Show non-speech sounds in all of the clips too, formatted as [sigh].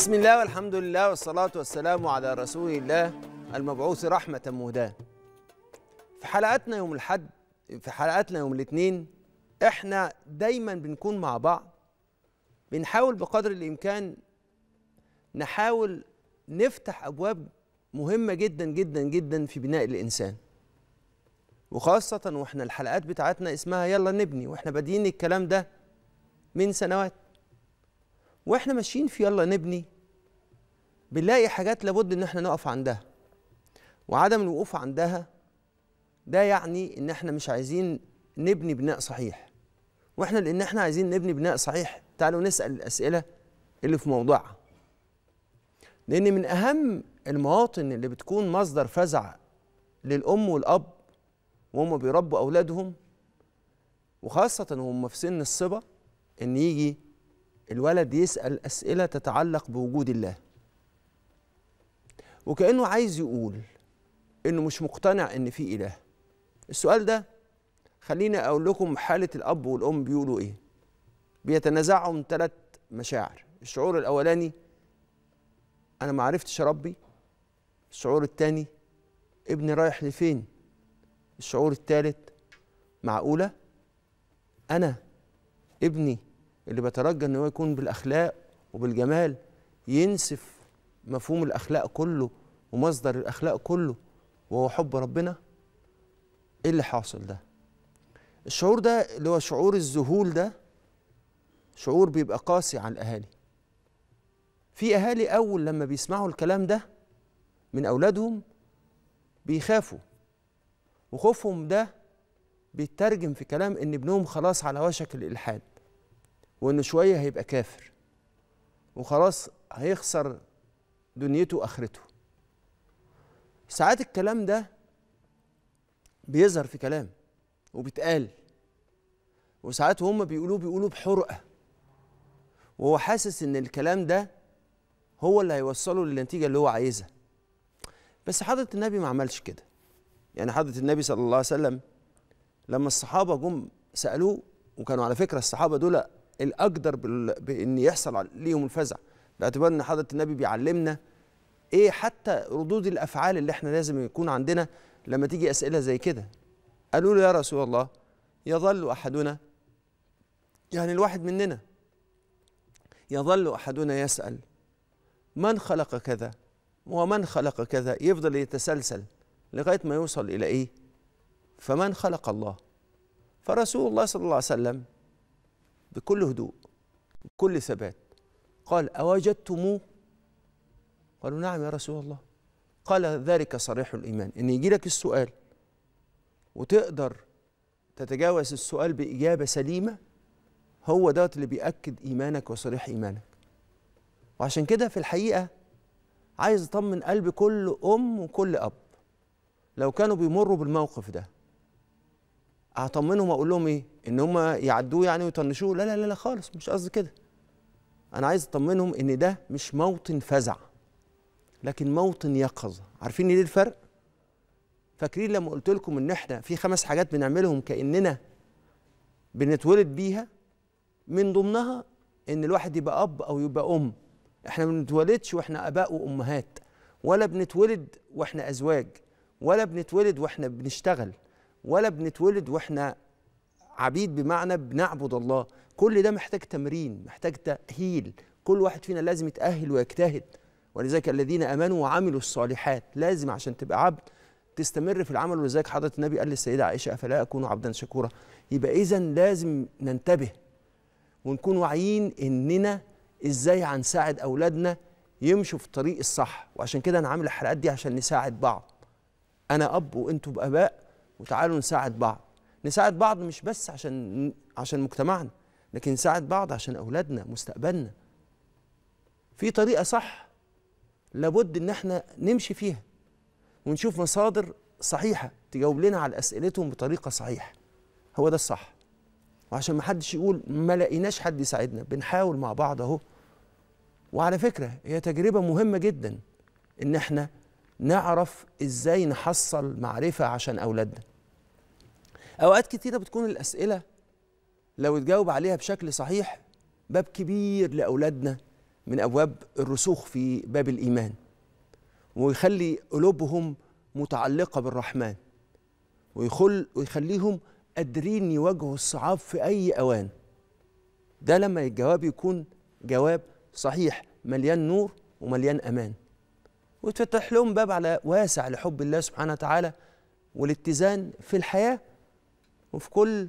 بسم الله والحمد لله والصلاة والسلام على رسول الله المبعوث رحمة مهداة في حلقاتنا يوم الحد في حلقاتنا يوم الاثنين احنا دايما بنكون مع بعض بنحاول بقدر الإمكان نحاول نفتح أبواب مهمة جدا جدا جدا في بناء الإنسان وخاصة واحنا الحلقات بتاعتنا اسمها يلا نبني واحنا بادئين الكلام ده من سنوات واحنا ماشيين في يلا نبني بنلاقي حاجات لابد ان احنا نقف عندها وعدم الوقوف عندها ده يعني ان احنا مش عايزين نبني بناء صحيح واحنا لان احنا عايزين نبني بناء صحيح تعالوا نسال الاسئله اللي في موضوعها لان من اهم المواطن اللي بتكون مصدر فزع للام والاب وهم بيربوا اولادهم وخاصه وهم في سن الصبا ان يجي الولد يسأل أسئلة تتعلق بوجود الله وكأنه عايز يقول إنه مش مقتنع إن في إله السؤال ده خليني أقول لكم حالة الأب والأم بيقولوا إيه بيتنازعهم ثلاث مشاعر الشعور الأولاني أنا ما عرفتش أربي الشعور الثاني ابني رايح لفين الشعور الثالث معقولة أنا ابني اللي بترجى ان هو يكون بالاخلاق وبالجمال ينسف مفهوم الاخلاق كله ومصدر الاخلاق كله وهو حب ربنا ايه اللي حاصل ده الشعور ده اللي هو شعور الذهول ده شعور بيبقى قاسي على الاهالي في اهالي اول لما بيسمعوا الكلام ده من اولادهم بيخافوا وخوفهم ده بيترجم في كلام ان ابنهم خلاص على وشك الالحاد وانه شويه هيبقى كافر وخلاص هيخسر دنيته واخرته ساعات الكلام ده بيظهر في كلام وبيتقال وساعات هم بيقولوه بيقولوا بحرقه وهو حاسس ان الكلام ده هو اللي هيوصله للنتيجه اللي هو عايزها بس حضره النبي ما عملش كده يعني حضره النبي صلى الله عليه وسلم لما الصحابه جم سالوه وكانوا على فكره الصحابه دول الاقدر بان يحصل ليهم الفزع باعتبار ان حضره النبي بيعلمنا ايه حتى ردود الافعال اللي احنا لازم يكون عندنا لما تيجي اسئله زي كده قالوا له يا رسول الله يظل احدنا يعني الواحد مننا يظل احدنا يسال من خلق كذا ومن خلق كذا يفضل يتسلسل لغايه ما يوصل الى ايه فمن خلق الله فرسول الله صلى الله عليه وسلم بكل هدوء بكل ثبات قال أوجدتموه قالوا نعم يا رسول الله قال ذلك صريح الإيمان إن يجي لك السؤال وتقدر تتجاوز السؤال بإجابة سليمة هو دوت اللي بيأكد إيمانك وصريح إيمانك وعشان كده في الحقيقة عايز أطمن قلب كل أم وكل أب لو كانوا بيمروا بالموقف ده هطمنهم اقول لهم ايه ان هم يعدوه يعني ويطنشوه لا لا لا خالص مش قصدي كده انا عايز اطمنهم ان ده مش موطن فزع لكن موطن يقظه عارفين ليه الفرق فاكرين لما قلت لكم ان احنا في خمس حاجات بنعملهم كاننا بنتولد بيها من ضمنها ان الواحد يبقى اب او يبقى ام احنا ما بنتولدش واحنا اباء وامهات ولا بنتولد واحنا ازواج ولا بنتولد واحنا بنشتغل ولا بنتولد واحنا عبيد بمعنى بنعبد الله كل ده محتاج تمرين محتاج تأهيل كل واحد فينا لازم يتأهل ويجتهد ولذلك الذين امنوا وعملوا الصالحات لازم عشان تبقى عبد تستمر في العمل ولذلك حضره النبي قال للسيده عائشه افلا اكون عبدا شكورا يبقى اذا لازم ننتبه ونكون واعيين اننا ازاي هنساعد اولادنا يمشوا في الطريق الصح وعشان كده انا عامل الحلقات دي عشان نساعد بعض انا اب وانتوا باباء وتعالوا نساعد بعض نساعد بعض مش بس عشان عشان مجتمعنا لكن نساعد بعض عشان اولادنا مستقبلنا في طريقه صح لابد ان احنا نمشي فيها ونشوف مصادر صحيحه تجاوب لنا على اسئلتهم بطريقه صحيحه هو ده الصح وعشان ما حدش يقول ما لقيناش حد يساعدنا بنحاول مع بعض اهو وعلى فكره هي تجربه مهمه جدا ان احنا نعرف ازاي نحصل معرفه عشان اولادنا اوقات كتيره بتكون الاسئله لو تجاوب عليها بشكل صحيح باب كبير لاولادنا من ابواب الرسوخ في باب الايمان ويخلي قلوبهم متعلقه بالرحمن ويخل ويخليهم قادرين يواجهوا الصعاب في اي اوان ده لما الجواب يكون جواب صحيح مليان نور ومليان امان وتفتح لهم باب على واسع لحب الله سبحانه وتعالى والاتزان في الحياه وفي كل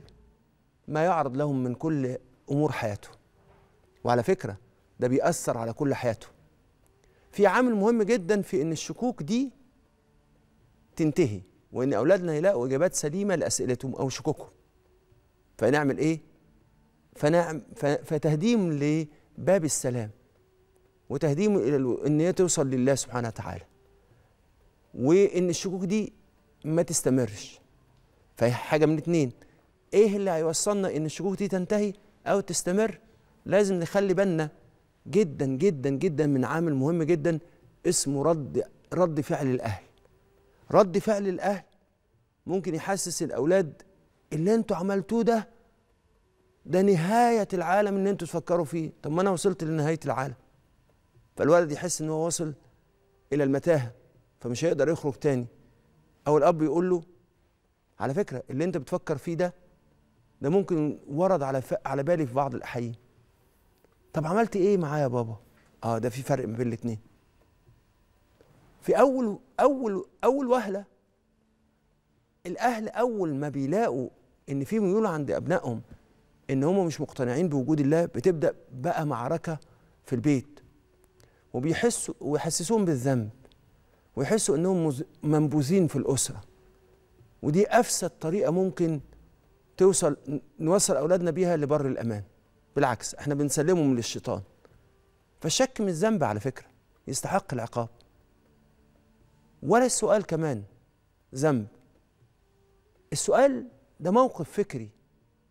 ما يعرض لهم من كل امور حياته وعلى فكره ده بيأثر على كل حياته في عامل مهم جدا في ان الشكوك دي تنتهي وان اولادنا يلاقوا اجابات سليمه لاسئلتهم او شكوكهم فنعمل ايه فنعم فتهديم لباب السلام وتهديم الى ان هي توصل لله سبحانه وتعالى وان الشكوك دي ما تستمرش فهي حاجه من اتنين ايه اللي هيوصلنا ان الشكوك دي تنتهي او تستمر لازم نخلي بالنا جدا جدا جدا من عامل مهم جدا اسمه رد رد فعل الاهل رد فعل الاهل ممكن يحسس الاولاد اللي انتوا عملتوه ده ده نهايه العالم اللي انتوا تفكروا فيه طب ما انا وصلت لنهايه العالم فالولد يحس ان هو وصل الى المتاهه فمش هيقدر يخرج تاني او الاب يقول له على فكره اللي انت بتفكر فيه ده ده ممكن ورد على على بالي في بعض الاحيان طب عملت ايه معايا يا بابا اه ده في فرق ما بين الاتنين في اول اول اول وهله الاهل اول ما بيلاقوا ان في ميول عند ابنائهم ان هم مش مقتنعين بوجود الله بتبدا بقى معركه في البيت وبيحسوا ويحسسوهم بالذنب ويحسوا انهم منبوذين في الاسره ودي افسد طريقه ممكن توصل نوصل اولادنا بيها لبر الامان بالعكس احنا بنسلمهم للشيطان فالشك من الذنب على فكره يستحق العقاب ولا السؤال كمان ذنب السؤال ده موقف فكري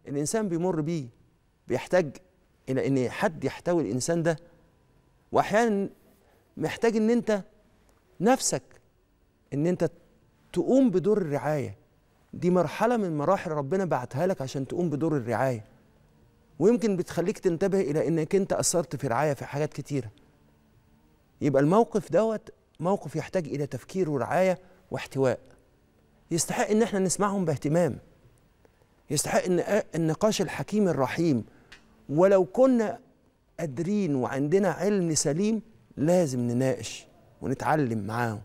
الانسان بيمر بيه بيحتاج الى ان حد يحتوي الانسان ده واحيانا محتاج ان انت نفسك ان انت تقوم بدور الرعايه دي مرحله من مراحل ربنا بعتها لك عشان تقوم بدور الرعايه ويمكن بتخليك تنتبه الى انك انت اثرت في رعايه في حاجات كتيره يبقى الموقف دوت موقف يحتاج الى تفكير ورعايه واحتواء يستحق ان احنا نسمعهم باهتمام يستحق ان النقاش الحكيم الرحيم ولو كنا قادرين وعندنا علم سليم لازم نناقش ونتعلم معاهم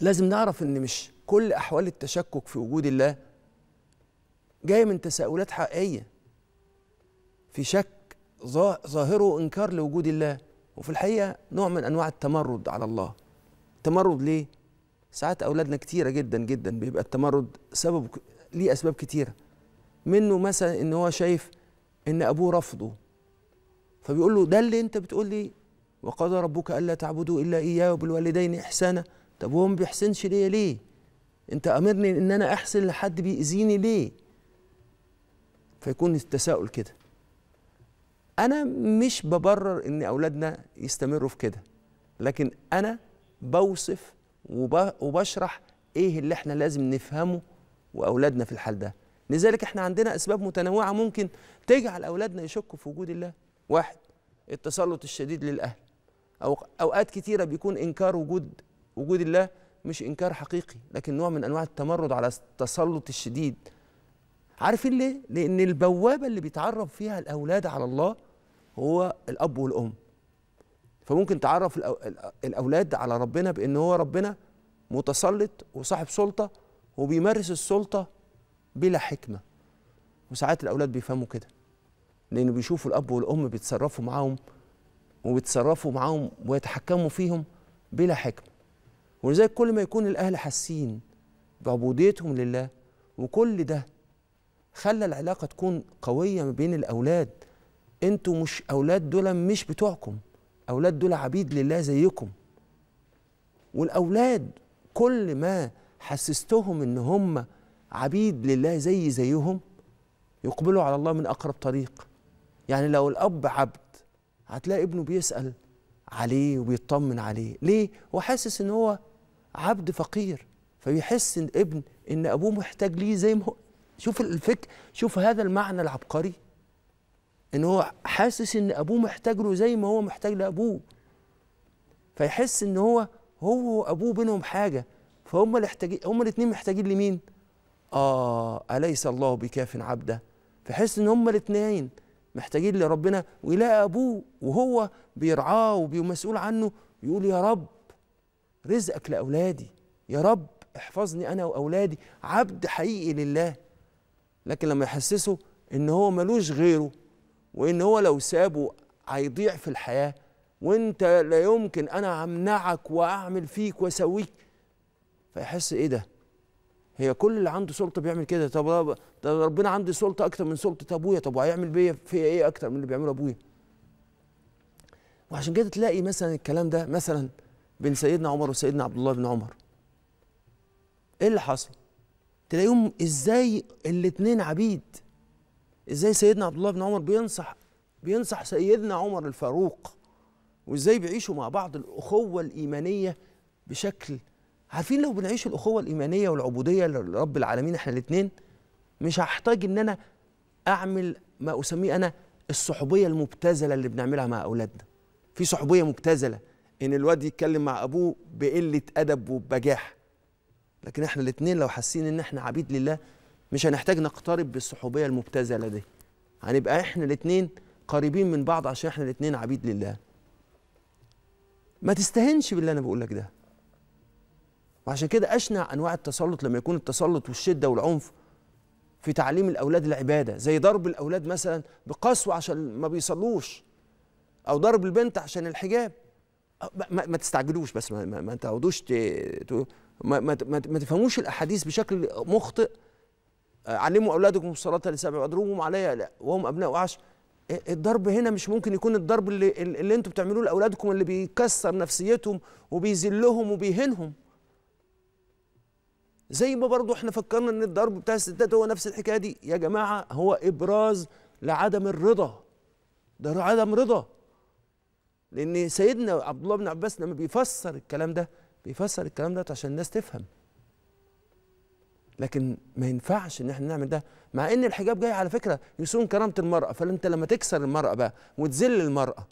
لازم نعرف ان مش كل أحوال التشكك في وجود الله جاية من تساؤلات حقيقية في شك ظاهره إنكار لوجود الله وفي الحقيقة نوع من أنواع التمرد على الله التمرد ليه؟ ساعات أولادنا كتيرة جدا جدا بيبقى التمرد سبب ليه أسباب كتيرة منه مثلا إن هو شايف إن أبوه رفضه فبيقول له ده اللي أنت بتقول لي وقضى ربك ألا تعبدوا إلا إياه وبالوالدين إحسانا طب هو ما بيحسنش ليا ليه؟ انت امرني ان انا احسن لحد بيأذيني ليه فيكون التساؤل كده انا مش ببرر ان اولادنا يستمروا في كده لكن انا بوصف وبشرح ايه اللي احنا لازم نفهمه واولادنا في الحال ده لذلك احنا عندنا اسباب متنوعه ممكن تجعل اولادنا يشكوا في وجود الله واحد التسلط الشديد للاهل او اوقات كتيره بيكون انكار وجود وجود الله مش انكار حقيقي لكن نوع من انواع التمرد على التسلط الشديد عارفين إيه ليه لان البوابه اللي بيتعرف فيها الاولاد على الله هو الاب والام فممكن تعرف الاولاد على ربنا بان هو ربنا متسلط وصاحب سلطه وبيمارس السلطه بلا حكمه وساعات الاولاد بيفهموا كده لانه بيشوفوا الاب والام بيتصرفوا معاهم وبيتصرفوا معاهم ويتحكموا فيهم بلا حكمه ولذلك كل ما يكون الأهل حاسين بعبوديتهم لله وكل ده خلى العلاقة تكون قوية ما بين الأولاد أنتوا مش أولاد دول مش بتوعكم أولاد دول عبيد لله زيكم والأولاد كل ما حسستهم إن هم عبيد لله زي زيهم يقبلوا على الله من أقرب طريق يعني لو الأب عبد هتلاقي ابنه بيسأل عليه وبيطمن عليه ليه؟ هو حاسس إن هو عبد فقير فبيحس ان ابن ان ابوه محتاج ليه زي ما هو شوف الفكر شوف هذا المعنى العبقري ان هو حاسس ان ابوه محتاج له زي ما هو محتاج لابوه فيحس ان هو هو وابوه بينهم حاجه فهم الاحتاجين هم الاثنين محتاجين لمين؟ اه اليس الله بكاف عبده فيحس ان هم الاثنين محتاجين لربنا ويلاقي ابوه وهو بيرعاه مسؤول عنه يقول يا رب رزقك لأولادي يا رب احفظني أنا وأولادي عبد حقيقي لله لكن لما يحسسه إن هو ملوش غيره وإن هو لو سابه هيضيع في الحياة وإنت لا يمكن أنا أمنعك وأعمل فيك وأسويك فيحس إيه ده هي كل اللي عنده سلطه بيعمل كده طب ربنا عندي سلطه اكتر من سلطه ابويا طب وهيعمل بيا فيا ايه اكتر من اللي بيعمله ابويا وعشان كده تلاقي مثلا الكلام ده مثلا بين سيدنا عمر وسيدنا عبد الله بن عمر ايه اللي حصل تلاقيهم ازاي الاثنين عبيد ازاي سيدنا عبد الله بن عمر بينصح بينصح سيدنا عمر الفاروق وازاي بيعيشوا مع بعض الاخوه الايمانيه بشكل عارفين لو بنعيش الاخوه الايمانيه والعبوديه لرب العالمين احنا الاثنين مش هحتاج ان انا اعمل ما اسميه انا الصحوبيه المبتذله اللي بنعملها مع اولادنا في صحوبيه مبتذله ان الواد يتكلم مع ابوه بقله ادب وبجاحه لكن احنا الاثنين لو حاسين ان احنا عبيد لله مش هنحتاج نقترب بالصحوبيه المبتذله دي هنبقى احنا الاثنين قريبين من بعض عشان احنا الاثنين عبيد لله ما تستهنش باللي انا بقول لك ده وعشان كده اشنع انواع التسلط لما يكون التسلط والشده والعنف في تعليم الاولاد العباده زي ضرب الاولاد مثلا بقسوه عشان ما بيصلوش او ضرب البنت عشان الحجاب ما, ما تستعجلوش بس ما, ما, ما تقعدوش ما, ما, ما تفهموش الاحاديث بشكل مخطئ آه، علموا اولادكم الصلاه لسبع واضربوهم عليها لا وهم ابناء وعش الضرب هنا مش ممكن يكون الضرب اللي, اللي انتم بتعملوه لاولادكم اللي بيكسر نفسيتهم وبيذلهم وبيهينهم زي ما برضو احنا فكرنا ان الضرب بتاع الستات هو نفس الحكايه دي يا جماعه هو ابراز لعدم الرضا ده عدم رضا لان سيدنا عبد الله بن عباس لما بيفسر الكلام ده بيفسر الكلام ده عشان الناس تفهم لكن ما ينفعش ان احنا نعمل ده مع ان الحجاب جاي على فكره يصون كرامه المراه فانت لما تكسر المراه بقى وتذل المراه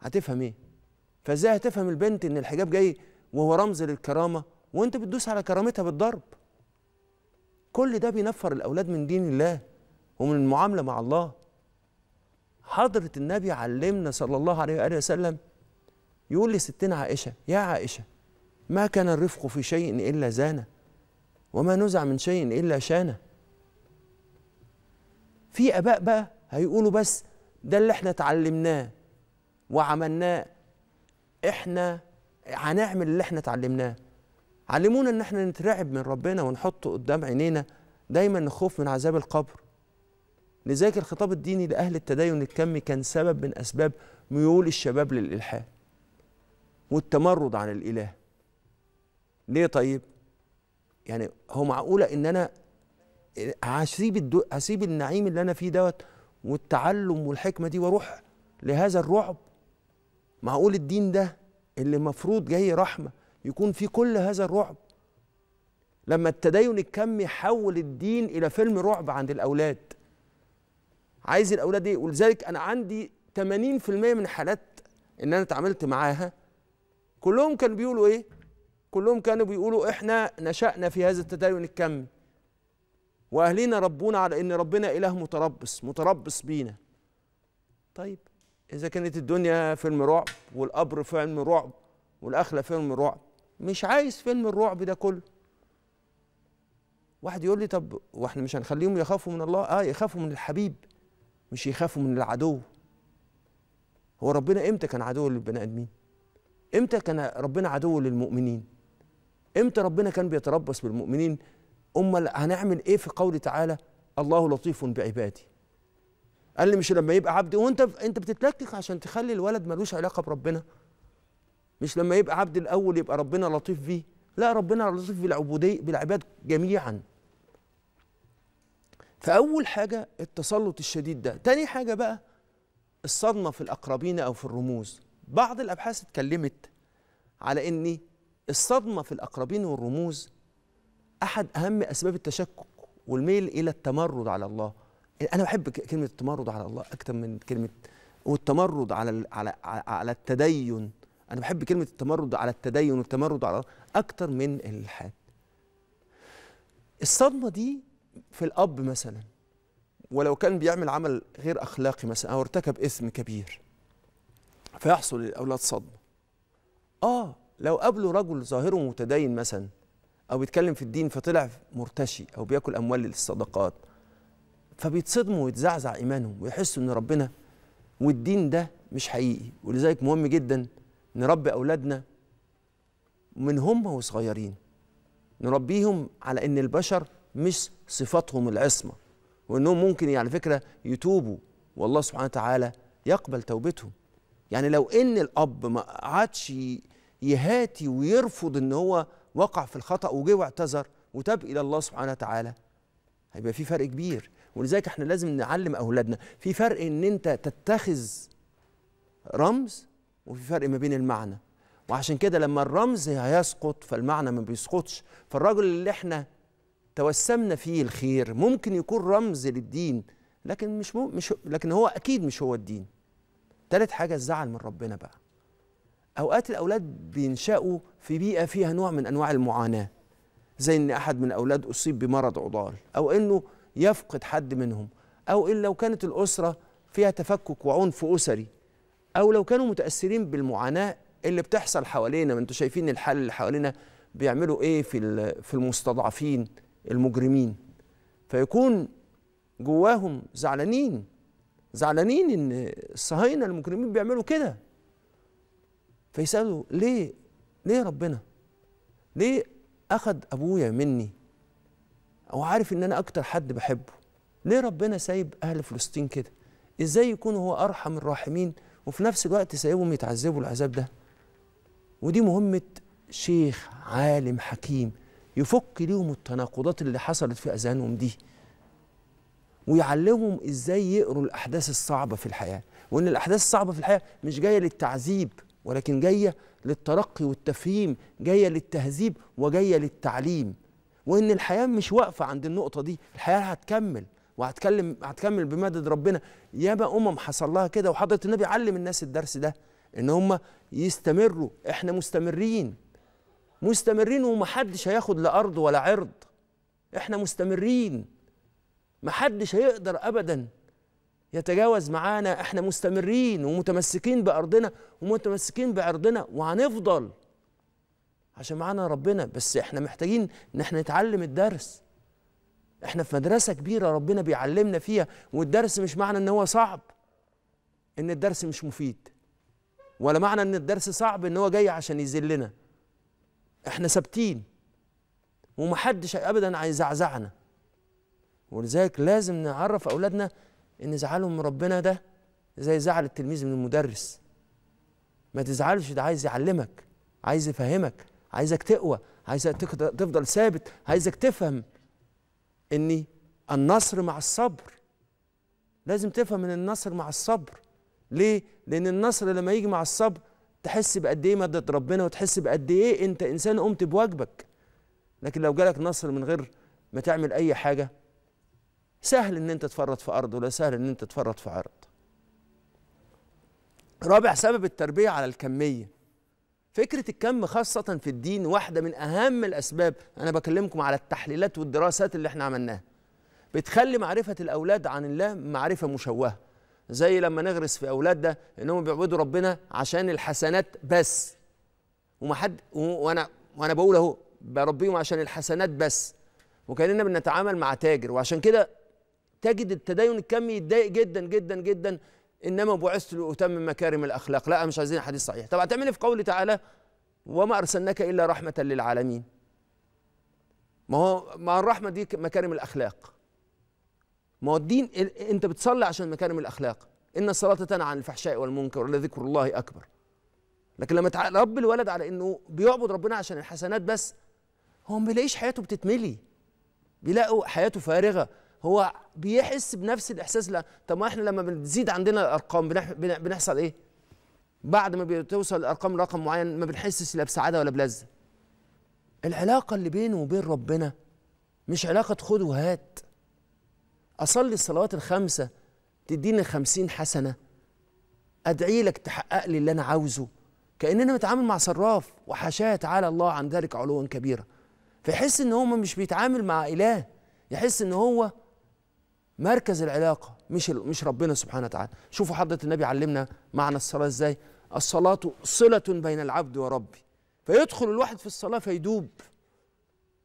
هتفهم ايه فازاي هتفهم البنت ان الحجاب جاي وهو رمز للكرامه وانت بتدوس على كرامتها بالضرب كل ده بينفر الاولاد من دين الله ومن المعامله مع الله حضرة النبي علمنا صلى الله عليه وآله وسلم يقول لستنا عائشة يا عائشة ما كان الرفق في شيء إلا زانه وما نزع من شيء إلا شانه في آباء بقى هيقولوا بس ده اللي احنا اتعلمناه وعملناه احنا هنعمل اللي احنا اتعلمناه علمونا ان احنا نترعب من ربنا ونحطه قدام عينينا دايما نخوف من عذاب القبر لذلك الخطاب الديني لأهل التدين الكمي كان سبب من أسباب ميول الشباب للإلحاد والتمرد عن الإله ليه طيب؟ يعني هو معقولة إن أنا هسيب الدو... هسيب النعيم اللي أنا فيه دوت والتعلم والحكمة دي وأروح لهذا الرعب معقول الدين ده اللي المفروض جاي رحمة يكون فيه كل هذا الرعب لما التدين الكمي حول الدين إلى فيلم رعب عند الأولاد عايز الاولاد ايه ولذلك انا عندي 80% من حالات ان انا اتعاملت معاها كلهم كانوا بيقولوا ايه كلهم كانوا بيقولوا احنا نشأنا في هذا التدين الكمي واهلنا ربونا على ان ربنا اله متربص متربص بينا طيب اذا كانت الدنيا فيلم رعب والقبر فيلم رعب والاخره فيلم رعب مش عايز فيلم الرعب ده كله واحد يقول لي طب واحنا مش هنخليهم يخافوا من الله اه يخافوا من الحبيب مش يخافوا من العدو هو ربنا امتى كان عدو للبني ادمين امتى كان ربنا عدو للمؤمنين امتى ربنا كان بيتربص بالمؤمنين امال هنعمل ايه في قوله تعالى الله لطيف بعبادي قال لي مش لما يبقى عبد وانت انت بتتلكك عشان تخلي الولد ملوش علاقه بربنا مش لما يبقى عبد الاول يبقى ربنا لطيف بيه لا ربنا لطيف بالعبوديه بالعباد جميعا فأول حاجة التسلط الشديد ده تاني حاجة بقى الصدمة في الأقربين أو في الرموز بعض الأبحاث اتكلمت على أن الصدمة في الأقربين والرموز أحد أهم أسباب التشكك والميل إلى التمرد على الله أنا بحب كلمة التمرد على الله أكتر من كلمة والتمرد على على على التدين أنا بحب كلمة التمرد على التدين والتمرد على الله أكتر من الإلحاد الصدمة دي في الاب مثلا ولو كان بيعمل عمل غير اخلاقي مثلا او ارتكب اثم كبير فيحصل للاولاد صدمه اه لو قابله رجل ظاهره متدين مثلا او بيتكلم في الدين فطلع مرتشي او بياكل اموال للصدقات فبيتصدموا ويتزعزع ايمانهم ويحسوا ان ربنا والدين ده مش حقيقي ولذلك مهم جدا نربي اولادنا من هم وصغيرين نربيهم على ان البشر مش صفاتهم العصمة وإنهم ممكن يعني على فكرة يتوبوا والله سبحانه وتعالى يقبل توبتهم يعني لو إن الأب ما قعدش يهاتي ويرفض إن هو وقع في الخطأ وجه واعتذر وتاب إلى الله سبحانه وتعالى هيبقى في فرق كبير ولذلك احنا لازم نعلم أولادنا في فرق إن أنت تتخذ رمز وفي فرق ما بين المعنى وعشان كده لما الرمز هيسقط فالمعنى ما بيسقطش فالراجل اللي احنا توسمنا فيه الخير ممكن يكون رمز للدين لكن مش, مو مش لكن هو اكيد مش هو الدين ثالث حاجه الزعل من ربنا بقى اوقات الاولاد بينشأوا في بيئه فيها نوع من انواع المعاناه زي ان احد من الاولاد اصيب بمرض عضال او انه يفقد حد منهم او ان لو كانت الاسره فيها تفكك وعنف اسري او لو كانوا متاثرين بالمعاناه اللي بتحصل حوالينا ما انتوا شايفين الحال اللي حوالينا بيعملوا ايه في في المستضعفين المجرمين فيكون جواهم زعلانين زعلانين ان الصهاينه المجرمين بيعملوا كده فيسالوا ليه ليه ربنا ليه اخد ابويا مني او عارف ان انا اكتر حد بحبه ليه ربنا سايب اهل فلسطين كده ازاي يكون هو ارحم الراحمين وفي نفس الوقت سايبهم يتعذبوا العذاب ده ودي مهمه شيخ عالم حكيم يفك ليهم التناقضات اللي حصلت في اذهانهم دي ويعلمهم ازاي يقروا الاحداث الصعبه في الحياه وان الاحداث الصعبه في الحياه مش جايه للتعذيب ولكن جايه للترقي والتفهيم جايه للتهذيب وجايه للتعليم وان الحياه مش واقفه عند النقطه دي الحياه هتكمل وهتكلم هتكمل بمدد ربنا يابا امم حصل لها كده وحضره النبي علم الناس الدرس ده ان هم يستمروا احنا مستمرين مستمرين ومحدش هياخد لا ارض ولا عرض احنا مستمرين محدش هيقدر ابدا يتجاوز معانا احنا مستمرين ومتمسكين بارضنا ومتمسكين بعرضنا وهنفضل عشان معانا ربنا بس احنا محتاجين ان احنا نتعلم الدرس احنا في مدرسة كبيرة ربنا بيعلمنا فيها والدرس مش معنى ان هو صعب ان الدرس مش مفيد ولا معنى ان الدرس صعب ان هو جاي عشان يذلنا احنا ثابتين ومحدش ابدا هيزعزعنا ولذلك لازم نعرف اولادنا ان زعلهم من ربنا ده زي زعل التلميذ من المدرس ما تزعلش ده عايز يعلمك عايز يفهمك عايزك تقوى عايزك تفضل ثابت عايزك تفهم ان النصر مع الصبر لازم تفهم ان النصر مع الصبر ليه لان النصر لما يجي مع الصبر تحس بقد ايه مدد ربنا وتحس بقد ايه انت انسان قمت بواجبك لكن لو جالك نصر من غير ما تعمل اي حاجه سهل ان انت تفرط في ارض ولا سهل ان انت تفرط في عرض رابع سبب التربيه على الكميه فكره الكم خاصه في الدين واحده من اهم الاسباب انا بكلمكم على التحليلات والدراسات اللي احنا عملناها بتخلي معرفه الاولاد عن الله معرفه مشوهه زي لما نغرس في اولادنا انهم بيعبدوا ربنا عشان الحسنات بس حد وانا وانا بقول اهو بربيهم عشان الحسنات بس وكاننا بنتعامل مع تاجر وعشان كده تجد التدين الكمي يتضايق جدا جدا جدا انما بعثت لاتمم مكارم الاخلاق لا مش عايزين حديث صحيح طب هتعمل في قوله تعالى وما ارسلناك الا رحمه للعالمين ما هو ما الرحمه دي مكارم الاخلاق ما هو الدين انت بتصلي عشان مكارم الاخلاق ان الصلاه تنهى عن الفحشاء والمنكر ولذكر الله اكبر لكن لما تربي الولد على انه بيعبد ربنا عشان الحسنات بس هو ما بيلاقيش حياته بتتملي بيلاقوا حياته فارغه هو بيحس بنفس الاحساس لا طب ما احنا لما بتزيد عندنا الارقام بنح... بنحصل ايه بعد ما بتوصل الارقام رقم معين ما بنحسش لا بسعاده ولا بلذه العلاقه اللي بينه وبين ربنا مش علاقه خد وهات اصلي الصلوات الخمسه تديني خمسين حسنه ادعي لك تحقق لي اللي انا عاوزه كاننا متعامل مع صراف وحاشاه تعالى الله عن ذلك علوا كبيرا فيحس ان هو مش بيتعامل مع اله يحس ان هو مركز العلاقه مش مش ربنا سبحانه وتعالى شوفوا حضره النبي علمنا معنى الصلاه ازاي الصلاه صله بين العبد وربه فيدخل الواحد في الصلاه فيدوب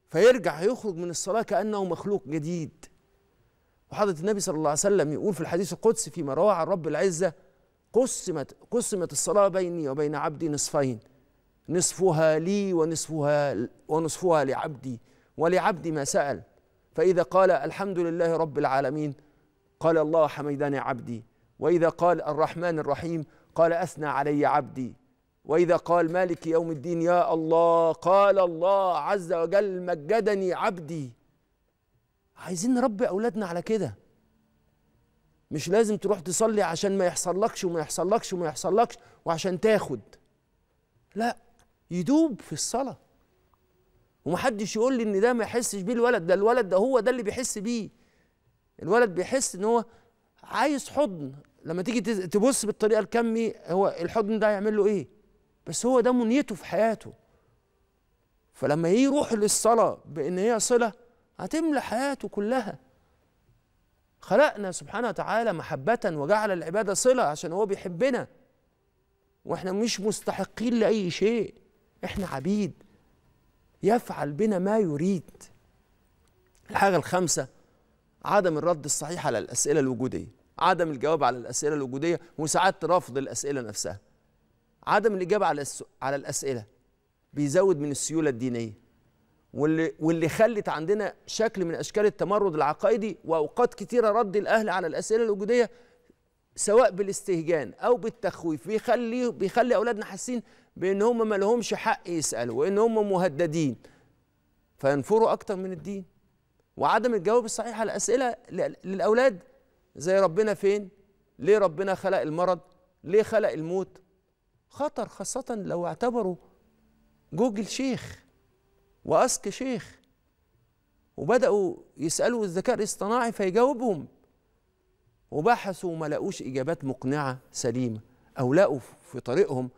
فيرجع يخرج من الصلاه كانه مخلوق جديد وحضرة النبي صلى الله عليه وسلم يقول في الحديث القدسي فيما رواه عن رب العزة قسمت قسمت الصلاة بيني وبين عبدي نصفين نصفها لي ونصفها ونصفها لعبدي ولعبدي ما سأل فإذا قال الحمد لله رب العالمين قال الله حميدني عبدي وإذا قال الرحمن الرحيم قال أثنى علي عبدي وإذا قال مالك يوم الدين يا الله قال الله عز وجل مجدني عبدي عايزين نربي اولادنا على كده مش لازم تروح تصلي عشان ما يحصلكش وما يحصلكش وما يحصلكش وعشان تاخد لا يدوب في الصلاه ومحدش يقول لي ان ده ما يحسش بيه الولد ده الولد ده هو ده اللي بيحس بيه الولد بيحس ان هو عايز حضن لما تيجي تبص بالطريقه الكمي هو الحضن ده هيعمل له ايه بس هو ده منيته في حياته فلما يروح للصلاه بان هي صله هتملى حياته كلها خلقنا سبحانه وتعالى محبة وجعل العبادة صلة عشان هو بيحبنا واحنا مش مستحقين لأي شيء احنا عبيد يفعل بنا ما يريد الحاجة الخامسة عدم الرد الصحيح على الأسئلة الوجودية عدم الجواب على الأسئلة الوجودية وساعات رفض الأسئلة نفسها عدم الإجابة على الأسئلة بيزود من السيولة الدينية واللي واللي خلت عندنا شكل من اشكال التمرد العقائدي واوقات كثيره رد الاهل على الاسئله الوجوديه سواء بالاستهجان او بالتخويف بيخلي بيخلي اولادنا حاسين بان هم ما لهمش حق يسالوا وان هم مهددين فينفروا اكتر من الدين وعدم الجواب الصحيح على الاسئله للاولاد زي ربنا فين ليه ربنا خلق المرض ليه خلق الموت خطر خاصه لو اعتبروا جوجل شيخ واسك شيخ وبداوا يسالوا الذكاء الاصطناعي فيجاوبهم وبحثوا وما لقوش اجابات مقنعه سليمه او لقوا في طريقهم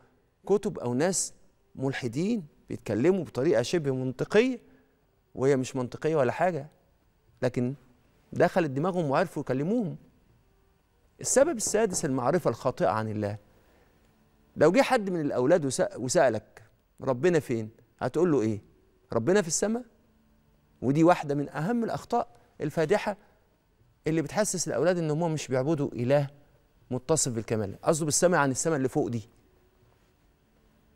كتب او ناس ملحدين بيتكلموا بطريقه شبه منطقيه وهي مش منطقيه ولا حاجه لكن دخلت دماغهم وعرفوا يكلموهم السبب السادس المعرفه الخاطئه عن الله لو جه حد من الاولاد وسالك ربنا فين هتقول له ايه ربنا في السماء ودي واحدة من أهم الأخطاء الفادحة اللي بتحسس الأولاد إن هم مش بيعبدوا إله متصف بالكمال قصده بالسماء عن يعني السماء اللي فوق دي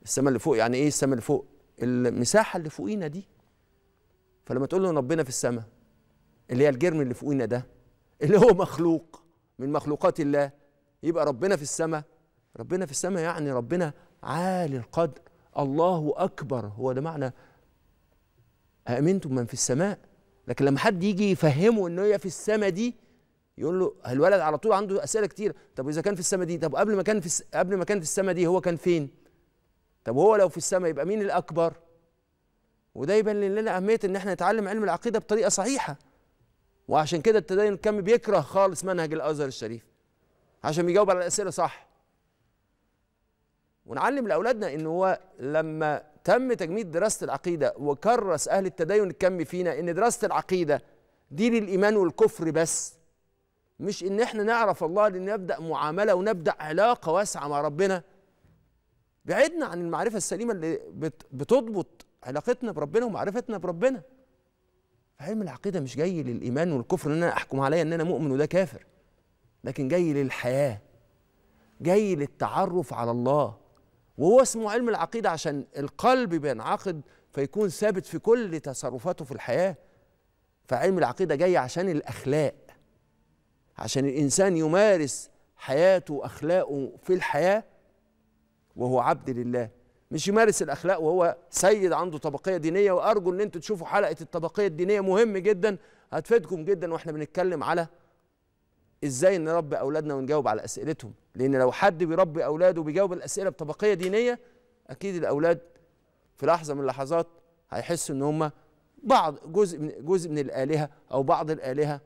السماء اللي فوق يعني إيه السماء اللي فوق المساحة اللي فوقينا دي فلما تقول له ربنا في السماء اللي هي الجرم اللي فوقينا ده اللي هو مخلوق من مخلوقات الله يبقى ربنا في السماء ربنا في السماء يعني ربنا عالي القدر الله أكبر هو ده معنى أأمنتم من في السماء لكن لما حد يجي يفهمه إن هي في السماء دي يقول له الولد على طول عنده أسئلة كتير طب إذا كان في السماء دي طب قبل ما كان في الس... قبل ما كان في السماء دي هو كان فين؟ طب هو لو في السماء يبقى مين الأكبر؟ وده يبين لنا أهمية إن إحنا نتعلم علم العقيدة بطريقة صحيحة وعشان كده التدين الكمي بيكره خالص منهج الازهر الشريف عشان بيجاوب على الاسئله صح ونعلم لاولادنا ان هو لما تم تجميد دراسه العقيده وكرس اهل التدين الكمي فينا ان دراسه العقيده دي للايمان والكفر بس مش ان احنا نعرف الله لنبدا معامله ونبدا علاقه واسعه مع ربنا بعدنا عن المعرفه السليمه اللي بتضبط علاقتنا بربنا ومعرفتنا بربنا علم العقيده مش جاي للايمان والكفر ان انا احكم عليا ان انا مؤمن وده كافر لكن جاي للحياه جاي للتعرف على الله وهو اسمه علم العقيدة عشان القلب بينعقد فيكون ثابت في كل تصرفاته في الحياة فعلم العقيدة جاي عشان الأخلاق عشان الإنسان يمارس حياته وأخلاقه في الحياة وهو عبد لله مش يمارس الأخلاق وهو سيد عنده طبقية دينية وأرجو إن أنتوا تشوفوا حلقة الطبقية الدينية مهم جدا هتفيدكم جدا وإحنا بنتكلم على ازاي نربي اولادنا ونجاوب على اسئلتهم لان لو حد بيربي اولاده وبيجاوب الاسئله بطبقيه دينيه اكيد الاولاد في لحظه من اللحظات هيحسوا ان هم بعض جزء من جزء من الالهه او بعض الالهه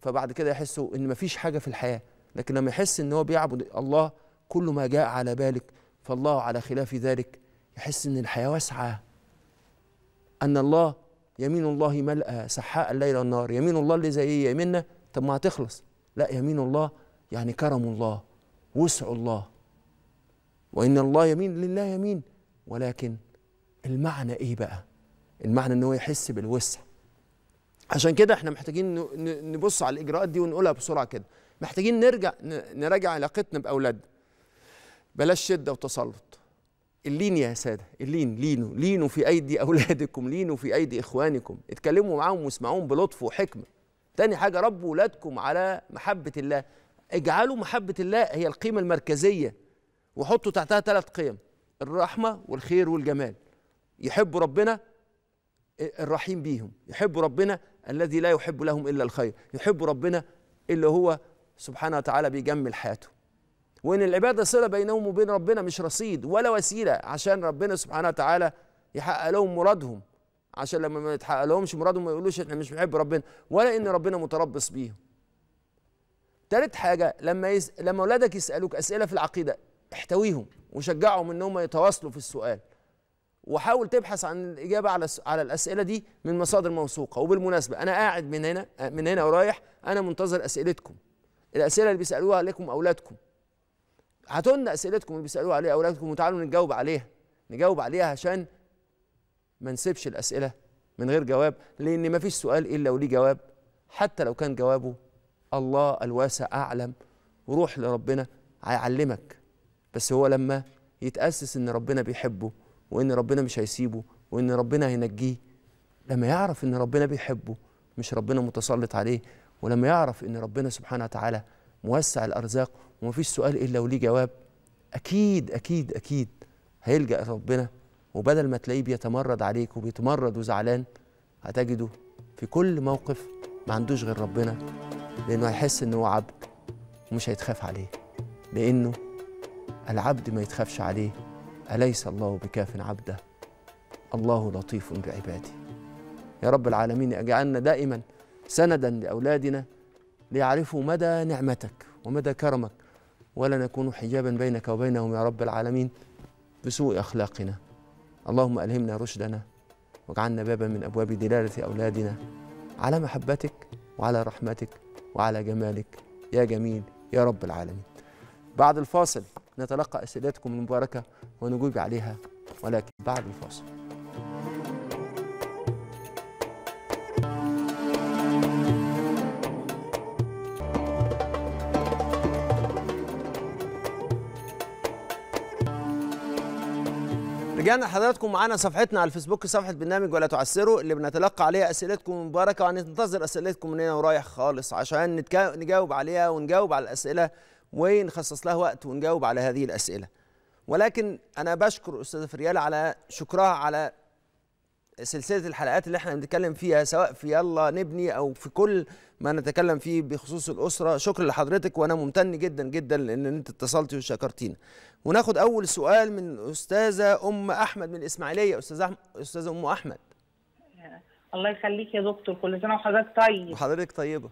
فبعد كده يحسوا ان مفيش حاجه في الحياه لكن لما يحس ان هو بيعبد الله كل ما جاء على بالك فالله على خلاف ذلك يحس ان الحياه واسعه ان الله يمين الله ملأى سحاء الليل والنهار يمين الله اللي زيي يميننا طب ما هتخلص لا يمين الله يعني كرم الله وسع الله وإن الله يمين لله يمين ولكن المعنى إيه بقى؟ المعنى إن هو يحس بالوسع عشان كده احنا محتاجين نبص على الإجراءات دي ونقولها بسرعة كده محتاجين نرجع نراجع علاقتنا بأولادنا بلاش شدة وتسلط اللين يا سادة اللين لينوا لينوا في أيدي أولادكم لينوا في أيدي إخوانكم اتكلموا معاهم واسمعوهم بلطف وحكمة تاني حاجة ربوا ولادكم على محبة الله اجعلوا محبة الله هي القيمة المركزية وحطوا تحتها ثلاث قيم الرحمة والخير والجمال يحبوا ربنا آه، الرحيم بيهم يحبوا ربنا الذي لا يحب لهم إلا الخير يحبوا ربنا اللي هو سبحانه وتعالى بيجمل حياته وإن العبادة صلة بينهم وبين ربنا مش رصيد ولا وسيلة عشان ربنا سبحانه وتعالى يحقق لهم مرادهم عشان لما ما يتحقق لهمش مرادهم ما يقولوش احنا مش بنحب ربنا ولا ان ربنا متربص بيهم تالت حاجة لما يس... لما أولادك يسألوك أسئلة في العقيدة احتويهم وشجعهم إن هم يتواصلوا في السؤال وحاول تبحث عن الإجابة على س... على الأسئلة دي من مصادر موثوقة وبالمناسبة أنا قاعد من هنا من هنا ورايح أنا منتظر أسئلتكم الأسئلة اللي بيسألوها لكم أولادكم هاتوا لنا أسئلتكم اللي بيسألوها عليها أولادكم وتعالوا نجاوب عليها نجاوب عليها عشان ما نسيبش الاسئله من غير جواب لان ما فيش سؤال الا وليه جواب حتى لو كان جوابه الله الواسع اعلم وروح لربنا هيعلمك بس هو لما يتاسس ان ربنا بيحبه وان ربنا مش هيسيبه وان ربنا هينجيه لما يعرف ان ربنا بيحبه مش ربنا متسلط عليه ولما يعرف ان ربنا سبحانه وتعالى موسع الارزاق ومفيش سؤال الا وليه جواب اكيد اكيد اكيد هيلجا ربنا وبدل ما تلاقيه بيتمرد عليك وبيتمرد وزعلان هتجده في كل موقف ما عندوش غير ربنا لأنه هيحس إن هو عبد ومش هيتخاف عليه لأنه العبد ما يتخافش عليه أليس الله بكاف عبده الله لطيف بعباده يا رب العالمين اجعلنا دائما سندا لأولادنا ليعرفوا مدى نعمتك ومدى كرمك ولا نكون حجابا بينك وبينهم يا رب العالمين بسوء أخلاقنا اللهم ألهمنا رشدنا واجعلنا بابا من أبواب دلالة أولادنا على محبتك وعلى رحمتك وعلى جمالك يا جميل يا رب العالمين بعد الفاصل نتلقى أسئلتكم المباركة ونجيب عليها ولكن بعد الفاصل رجعنا لحضراتكم معانا صفحتنا على الفيسبوك صفحه برنامج ولا تعسروا اللي بنتلقى عليها اسئلتكم المباركه وهننتظر اسئلتكم من هنا ورايح خالص عشان نتكا... نجاوب عليها ونجاوب على الاسئله ونخصص لها وقت ونجاوب على هذه الاسئله ولكن انا بشكر استاذه فريال على شكرها على سلسله الحلقات اللي احنا بنتكلم فيها سواء في يلا نبني او في كل ما نتكلم فيه بخصوص الاسره شكرا لحضرتك وانا ممتن جدا جدا لان انت اتصلتي وشكرتينا وناخد اول سؤال من استاذه ام احمد من الاسماعيليه استاذه أحمد استاذه ام احمد الله يخليك يا دكتور كل سنه وحضرتك طيب وحضرتك طيبه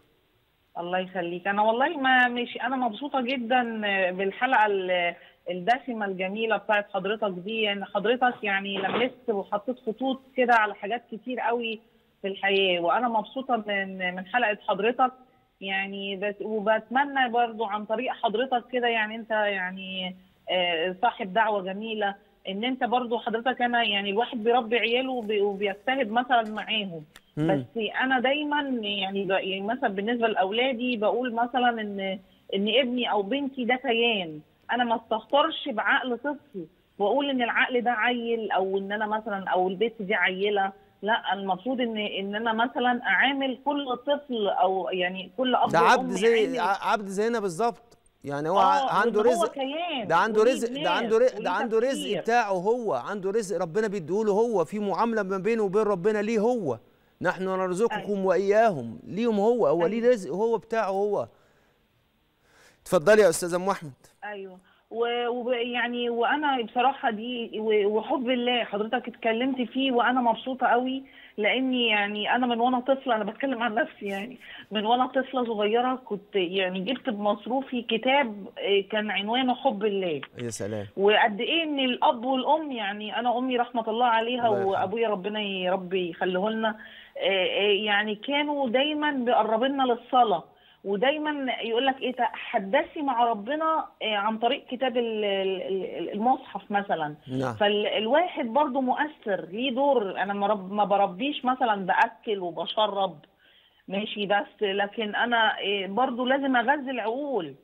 الله يخليك انا والله ما مش انا مبسوطه جدا بالحلقه اللي الدسمه الجميله بتاعت حضرتك دي يعني حضرتك يعني لمست وحطيت خطوط كده على حاجات كتير قوي في الحياه وانا مبسوطه من من حلقه حضرتك يعني بس وبتمنى برضو عن طريق حضرتك كده يعني انت يعني آه، صاحب دعوه جميله ان انت برضو حضرتك انا يعني الواحد بيربي عياله وبيجتهد مثلا معاهم بس انا دايما يعني, يعني مثلا بالنسبه لاولادي بقول مثلا ان ان ابني او بنتي ده كيان انا ما استخطرش بعقل طفل واقول ان العقل ده عيل او ان انا مثلا او البيت دي عيله لا المفروض ان ان انا مثلا اعامل كل طفل او يعني كل اب ده عبد زي عبد زينا بالظبط يعني هو آه، عنده رزق ده عنده رزق ده عنده رزق ده عنده رزق بتاعه هو عنده رزق ربنا بيديهوله هو في معامله ما بينه وبين ربنا ليه هو نحن نرزقكم أيه. واياهم ليهم هو هو أيه. ليه أيوه. رزق هو بتاعه هو اتفضلي يا استاذه ام احمد ايوه ويعني وانا بصراحه دي وحب الله حضرتك اتكلمت فيه وانا مبسوطه قوي لاني يعني انا من وانا طفله انا بتكلم عن نفسي يعني من وانا طفله صغيره كنت يعني جبت بمصروفي كتاب آه، كان عنوانه حب الله يا سلام وقد ايه ان الاب والام يعني انا امي رحمه الله عليها وابويا ربنا يا رب يخليه لنا آه، آه، يعني كانوا دايما بيقربوا لنا للصلاه ودايما يقول لك ايه تحدثي مع ربنا إيه، عن طريق كتاب المصحف مثلا نعم. فالواحد برضه مؤثر ليه دور انا ما بربيش مثلا باكل وبشرب ماشي بس لكن انا إيه، برضه لازم اغذي العقول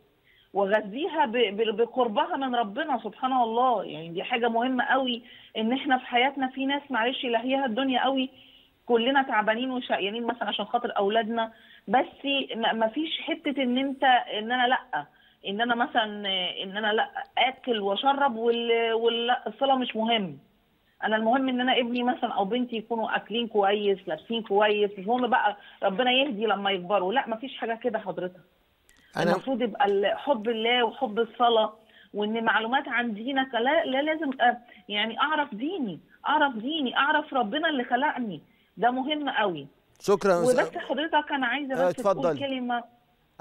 واغذيها بقربها من ربنا سبحان الله يعني دي حاجه مهمه قوي ان احنا في حياتنا في ناس معلش لاهيها الدنيا قوي كلنا تعبانين وشقيانين مثلا عشان خاطر اولادنا بس ما فيش حته ان انت ان انا لا ان انا مثلا ان انا لا اكل واشرب والصلاه مش مهم انا المهم ان انا ابني مثلا او بنتي يكونوا اكلين كويس لابسين كويس مش مهم بقى ربنا يهدي لما يكبروا لا ما فيش حاجه كده حضرتك أنا... المفروض يبقى حب الله وحب الصلاه وان معلومات عن دينك لا, لا لازم آه، يعني اعرف ديني اعرف ديني اعرف ربنا اللي خلقني ده مهم قوي شكرا وبس حضرتك انا عايزه بس كلمه تقول كلمه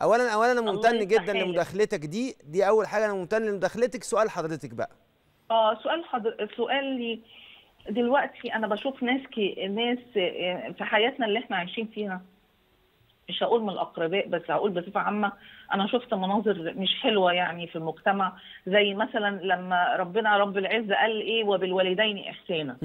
اولا اولا انا ممتن جدا لمداخلتك دي دي اول حاجه انا ممتن لمداخلتك سؤال حضرتك بقى اه سؤال حضر... سؤال لي دلوقتي انا بشوف ناس كي... ناس آه، في حياتنا اللي احنا عايشين فيها مش هقول من الاقرباء بس هقول بصفه عامه انا شفت مناظر مش حلوه يعني في المجتمع زي مثلا لما ربنا رب العزه قال ايه وبالوالدين احسانا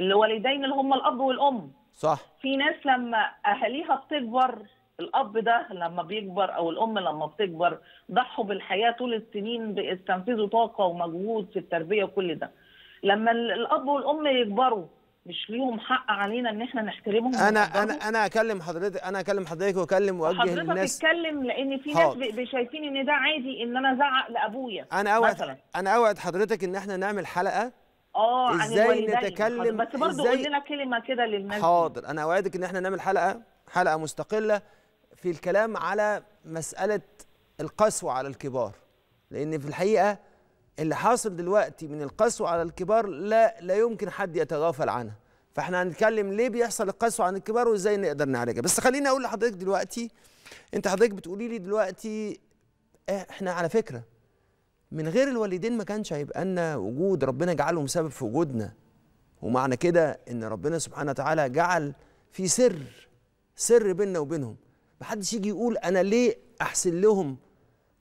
الوالدين اللي هم الاب والام صح في ناس لما اهاليها بتكبر الاب ده لما بيكبر او الام لما بتكبر ضحوا بالحياه طول السنين بيستنفذوا طاقه ومجهود في التربيه وكل ده لما الاب والام يكبروا مش ليهم حق علينا ان احنا نحترمهم انا انا انا اكلم حضرتك انا اكلم حضرتك واكلم واوجه حضرتك للناس حضرتك اتكلم لان في ناس شايفين ان ده عادي ان انا ازعق لابويا انا اوعد انا اوعد حضرتك ان احنا نعمل حلقه اه ازاي نتكلم بس برضه قول لنا كلمه كده للناس حاضر انا اوعدك ان احنا نعمل حلقه حلقه مستقله في الكلام على مساله القسوه على الكبار لان في الحقيقه اللي حاصل دلوقتي من القسوه على الكبار لا لا يمكن حد يتغافل عنها فاحنا هنتكلم ليه بيحصل القسوه عن الكبار وازاي نقدر نعالجها بس خليني اقول لحضرتك دلوقتي انت حضرتك بتقولي لي دلوقتي احنا على فكره من غير الوالدين ما كانش هيبقى لنا وجود ربنا جعلهم سبب في وجودنا ومعنى كده ان ربنا سبحانه وتعالى جعل في سر سر بيننا وبينهم محدش يجي يقول انا ليه احسن لهم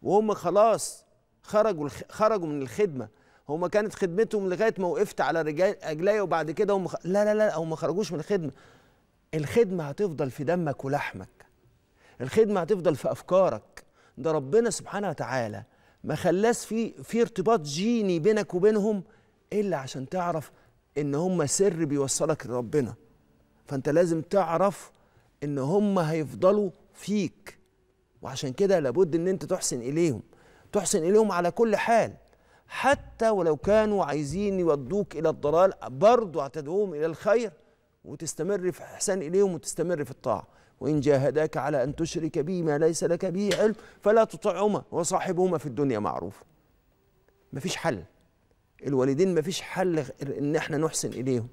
وهم خلاص خرجوا خرجوا من الخدمه هم كانت خدمتهم لغايه ما وقفت على رجال اجلي وبعد كده هم لا لا لا هم ما خرجوش من الخدمه الخدمه هتفضل في دمك ولحمك الخدمه هتفضل في افكارك ده ربنا سبحانه وتعالى ما خلاش في في ارتباط جيني بينك وبينهم الا عشان تعرف ان هم سر بيوصلك لربنا فانت لازم تعرف ان هم هيفضلوا فيك وعشان كده لابد ان انت تحسن اليهم تحسن اليهم على كل حال حتى ولو كانوا عايزين يودوك الى الضلال برضه هتدعوهم الى الخير وتستمر في احسان اليهم وتستمر في الطاعه وإن جاهداك على أن تشرك بي ما ليس لك به علم فلا تطعهما وصاحبهما في الدنيا معروف مفيش حل الوالدين مفيش حل إن احنا نحسن إليهم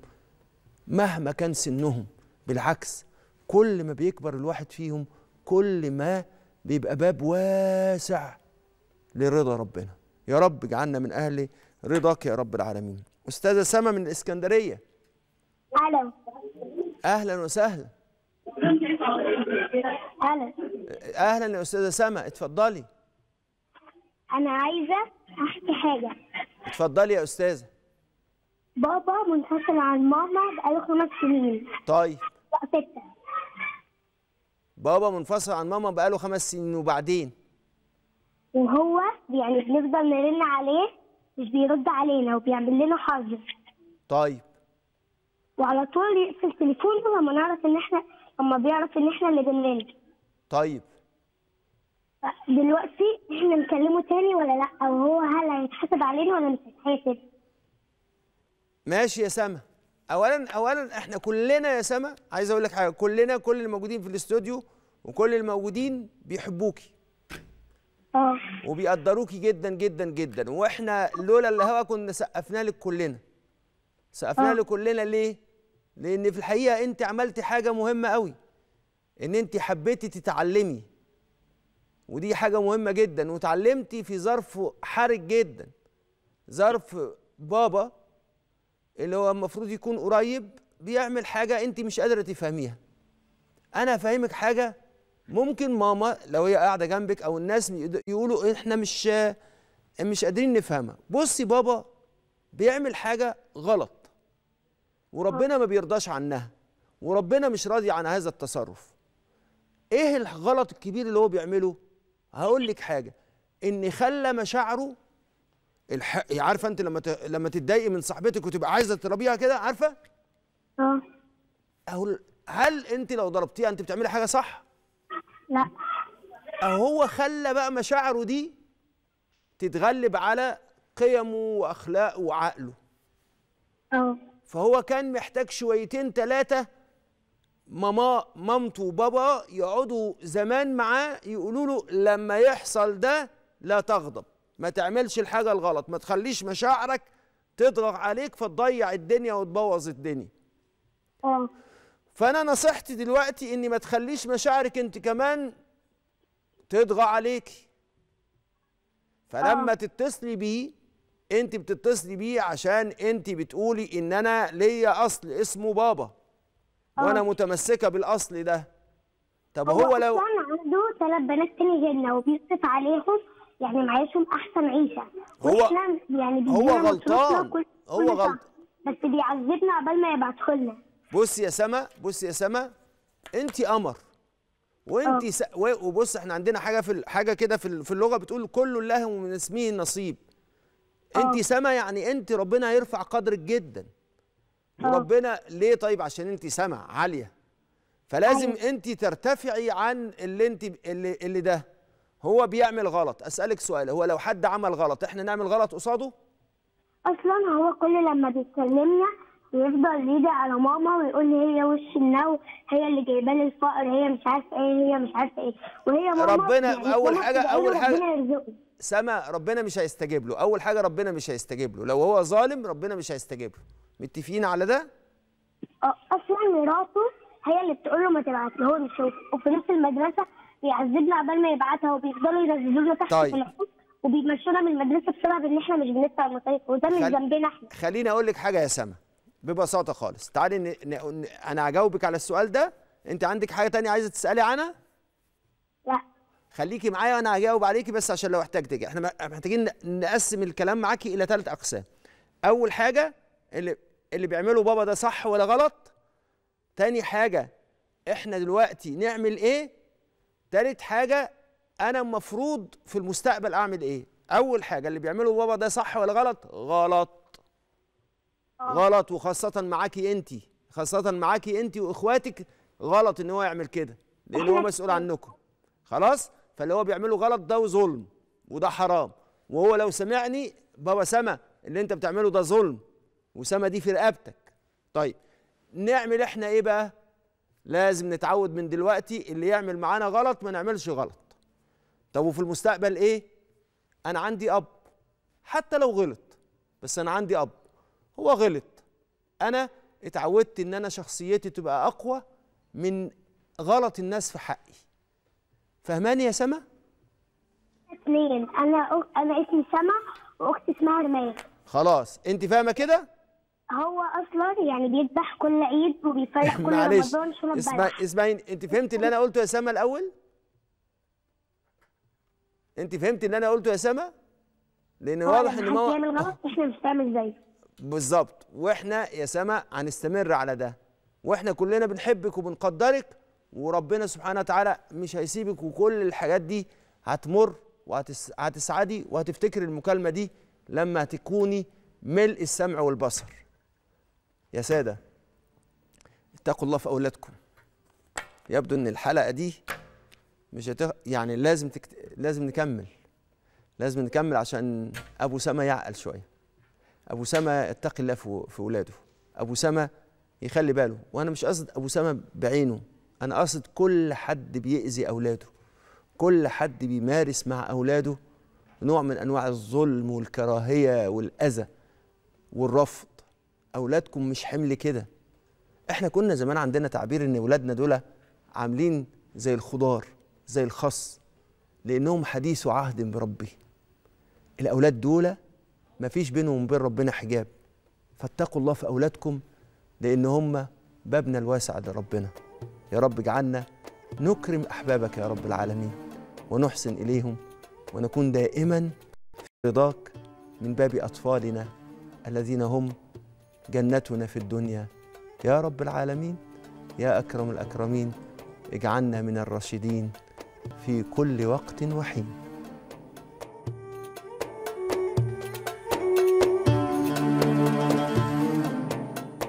مهما كان سنهم بالعكس كل ما بيكبر الواحد فيهم كل ما بيبقى باب واسع لرضا ربنا يا رب اجعلنا من أهل رضاك يا رب العالمين أستاذة سما من الإسكندرية أهلا أهلا وسهلا أهلا أهلا يا أستاذة سما اتفضلي أنا عايزة أحكي حاجة اتفضلي يا أستاذة بابا منفصل عن ماما بقاله خمس سنين طيب ستة بابا منفصل عن ماما بقاله خمس سنين وبعدين وهو يعني بنفضل نرن عليه مش بيرد علينا وبيعمل لنا حظر طيب وعلى طول يقفل تليفونه لما نعرف ان احنا اما بيعرف ان احنا اللي بنرن طيب دلوقتي احنا نكلمه تاني ولا لا او هو هل هيتحاسب علينا ولا مش هيتحاسب ماشي يا سما اولا اولا احنا كلنا يا سما عايز اقول لك حاجه كلنا كل الموجودين في الاستوديو وكل الموجودين بيحبوكي اه وبيقدروكي جدا جدا جدا واحنا لولا الهوا كنا سقفنا لك كلنا سقفنا آه. لك كلنا ليه لان في الحقيقه انت عملتي حاجه مهمه قوي ان انت حبيتي تتعلمي ودي حاجه مهمه جدا وتعلمتي في ظرف حرج جدا ظرف بابا اللي هو المفروض يكون قريب بيعمل حاجه انت مش قادره تفهميها انا هفهمك حاجه ممكن ماما لو هي قاعده جنبك او الناس يقولوا احنا مش مش قادرين نفهمها بصي بابا بيعمل حاجه غلط وربنا ما بيرضاش عنها وربنا مش راضي عن هذا التصرف ايه الغلط الكبير اللي هو بيعمله هقول لك حاجه ان خلى مشاعره الح... عارفه انت لما ت... لما تتضايقي من صاحبتك وتبقى عايزه تربيها كده عارفه اه أقول... هل انت لو ضربتيها انت بتعملي حاجه صح لا اهو خلى بقى مشاعره دي تتغلب على قيمه واخلاقه وعقله اه فهو كان محتاج شويتين تلاتة ماما مامته وبابا يقعدوا زمان معاه يقولوا له لما يحصل ده لا تغضب ما تعملش الحاجة الغلط ما تخليش مشاعرك تضغط عليك فتضيع الدنيا وتبوظ الدنيا اه فانا نصيحتي دلوقتي أني ما تخليش مشاعرك انت كمان تضغى عليكي فلما آه. تتصلي بيه انت بتتصلي بيه عشان انت بتقولي ان انا ليا اصل اسمه بابا وانا اه. متمسكه بالاصل ده طب هو, هو لو عنده ثلاث بنات تاني جنة وبيصرف عليهم يعني معيشهم احسن عيشه هو يعني هو غلطان كل... هو غلط بس بيعذبنا قبل ما يبعته لنا بصي يا سما بصي يا سما انت قمر وانت اه. س... وبص احنا عندنا حاجه في حاجه كده في اللغه بتقول كل له من اسمه نصيب آه. انت سما يعني انت ربنا هيرفع قدرك جدا آه. ربنا ليه طيب عشان انت سما عاليه فلازم أيوة. انت ترتفعي عن اللي انت اللي, اللي ده هو بيعمل غلط اسالك سؤال هو لو حد عمل غلط احنا نعمل غلط قصاده اصلا هو كل لما بيتكلمنا بيفضل يدعي على ماما ويقول لي هي وش النو هي اللي جايبه لي الفقر هي مش عارفه ايه هي مش عارفه ايه وهي ماما ربنا يعني اول حاجه اول حاجه ربنا يرزقني سما ربنا مش هيستجيب له اول حاجه ربنا مش هيستجيب له لو هو ظالم ربنا مش هيستجيب له متفقين على ده اصلا مراته هي اللي بتقول له ما تبعت هو مش وفي نفس المدرسه بيعذبنا عبال ما يبعتها وبيفضلوا ينزلونا تحت طيب. وبيمشونا من المدرسه بسبب ان احنا مش بندفع المصاريف وده من خل... ذنبنا احنا خليني اقول لك حاجه يا سما ببساطه خالص تعالي ن... ن... ن... انا هجاوبك على السؤال ده انت عندك حاجه تانية عايزه تسالي عنها لا خليكي معايا وانا هجاوب عليكي بس عشان لو احتجتك يعني احنا محتاجين نقسم الكلام معاكي الى ثلاث اقسام اول حاجه اللي اللي بيعمله بابا ده صح ولا غلط تاني حاجه احنا دلوقتي نعمل ايه تالت حاجه انا المفروض في المستقبل اعمل ايه اول حاجه اللي بيعمله بابا ده صح ولا غلط غلط آه. غلط وخاصه معاكي انت خاصه معاكي انت واخواتك غلط ان هو يعمل كده لان هو أيوة. مسؤول عنكم خلاص فاللي هو بيعمله غلط ده ظلم وده حرام وهو لو سمعني بابا سما اللي انت بتعمله ده ظلم وسما دي في رقبتك طيب نعمل احنا ايه بقى لازم نتعود من دلوقتي اللي يعمل معانا غلط ما نعملش غلط طب وفي المستقبل ايه انا عندي اب حتى لو غلط بس انا عندي اب هو غلط انا اتعودت ان انا شخصيتي تبقى اقوى من غلط الناس في حقي فهماني يا سما؟ اثنين انا انا اسمي سما واختي اسمها رمال خلاص انت فاهمه كده؟ هو اصلا يعني بيذبح كل عيد وبيفرح [laughs] كل رمضان شنب اسمعي اسمعي انت فهمتي اللي انا قلته يا سما الاول؟ انت فهمتي اللي انا قلته يا سما؟ لان واضح ان ماما بيعمل غلط احنا مش بنعمل زيه بالظبط واحنا يا سما هنستمر على ده واحنا كلنا بنحبك وبنقدرك وربنا سبحانه وتعالى مش هيسيبك وكل الحاجات دي هتمر وهتسعدي وهتفتكري المكالمة دي لما تكوني ملء السمع والبصر يا سادة اتقوا الله في أولادكم يبدو أن الحلقة دي مش هتخ... يعني لازم تكت... لازم نكمل لازم نكمل عشان أبو سما يعقل شوية أبو سما يتقي الله في... أولاده أبو سما يخلي باله وأنا مش قصد أبو سما بعينه انا اقصد كل حد بيأذي اولاده كل حد بيمارس مع اولاده نوع من انواع الظلم والكراهيه والاذى والرفض اولادكم مش حمل كده احنا كنا زمان عندنا تعبير ان اولادنا دول عاملين زي الخضار زي الخص لانهم حديث عهد بربي الاولاد دول مفيش بينهم وبين ربنا حجاب فاتقوا الله في اولادكم لان هم بابنا الواسع لربنا يا رب اجعلنا نكرم أحبابك يا رب العالمين ونحسن إليهم ونكون دائما في رضاك من باب أطفالنا الذين هم جنتنا في الدنيا يا رب العالمين يا أكرم الأكرمين اجعلنا من الراشدين في كل وقت وحين